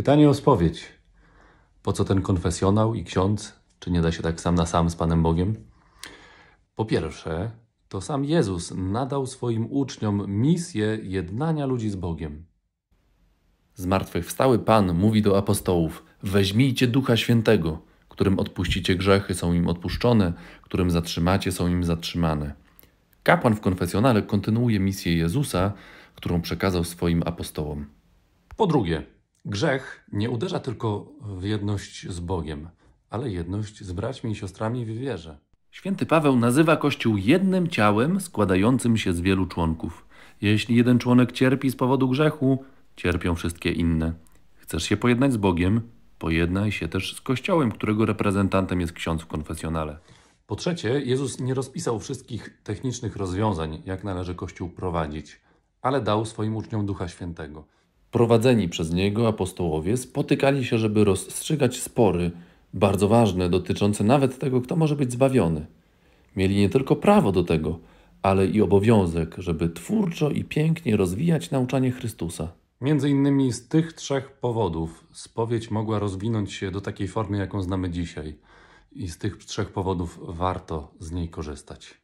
Pytanie o spowiedź. Po co ten konfesjonał i ksiądz? Czy nie da się tak sam na sam z Panem Bogiem? Po pierwsze, to sam Jezus nadał swoim uczniom misję jednania ludzi z Bogiem. Zmartwychwstały Pan mówi do apostołów: Weźmijcie Ducha Świętego, którym odpuścicie grzechy, są im odpuszczone, którym zatrzymacie, są im zatrzymane. Kapłan w konfesjonale kontynuuje misję Jezusa, którą przekazał swoim apostołom. Po drugie, Grzech nie uderza tylko w jedność z Bogiem, ale jedność z braćmi i siostrami w wierze. Święty Paweł nazywa Kościół jednym ciałem składającym się z wielu członków. Jeśli jeden członek cierpi z powodu grzechu, cierpią wszystkie inne. Chcesz się pojednać z Bogiem? Pojednaj się też z Kościołem, którego reprezentantem jest ksiądz w konfesjonale. Po trzecie, Jezus nie rozpisał wszystkich technicznych rozwiązań, jak należy Kościół prowadzić, ale dał swoim uczniom Ducha Świętego. Prowadzeni przez niego apostołowie spotykali się, żeby rozstrzygać spory, bardzo ważne, dotyczące nawet tego, kto może być zbawiony. Mieli nie tylko prawo do tego, ale i obowiązek, żeby twórczo i pięknie rozwijać nauczanie Chrystusa. Między innymi z tych trzech powodów spowiedź mogła rozwinąć się do takiej formy, jaką znamy dzisiaj, i z tych trzech powodów warto z niej korzystać.